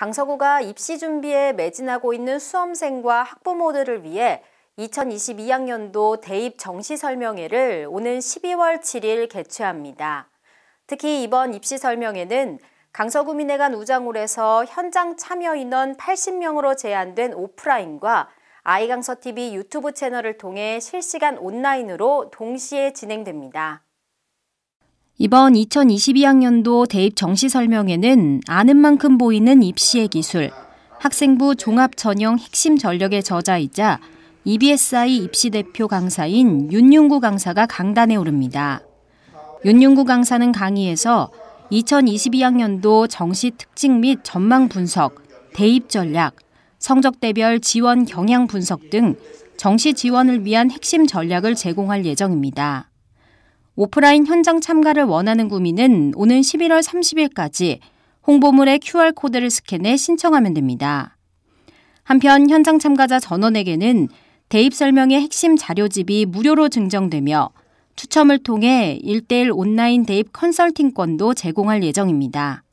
강서구가 입시 준비에 매진하고 있는 수험생과 학부모들을 위해 2022학년도 대입 정시 설명회를 오는 12월 7일 개최합니다. 특히 이번 입시 설명회는 강서구민회관 우장홀에서 현장 참여 인원 80명으로 제한된 오프라인과 아이강서TV 유튜브 채널을 통해 실시간 온라인으로 동시에 진행됩니다. 이번 2022학년도 대입 정시 설명회는 아는 만큼 보이는 입시의 기술, 학생부 종합 전형 핵심 전력의 저자이자 EBSI 입시 대표 강사인 윤윤구 강사가 강단에 오릅니다. 윤윤구 강사는 강의에서 2022학년도 정시 특징 및 전망 분석, 대입 전략, 성적대별 지원 경향 분석 등 정시 지원을 위한 핵심 전략을 제공할 예정입니다. 오프라인 현장 참가를 원하는 구민은 오는 11월 30일까지 홍보물의 QR코드를 스캔해 신청하면 됩니다. 한편 현장 참가자 전원에게는 대입 설명의 핵심 자료집이 무료로 증정되며 추첨을 통해 1대1 온라인 대입 컨설팅권도 제공할 예정입니다.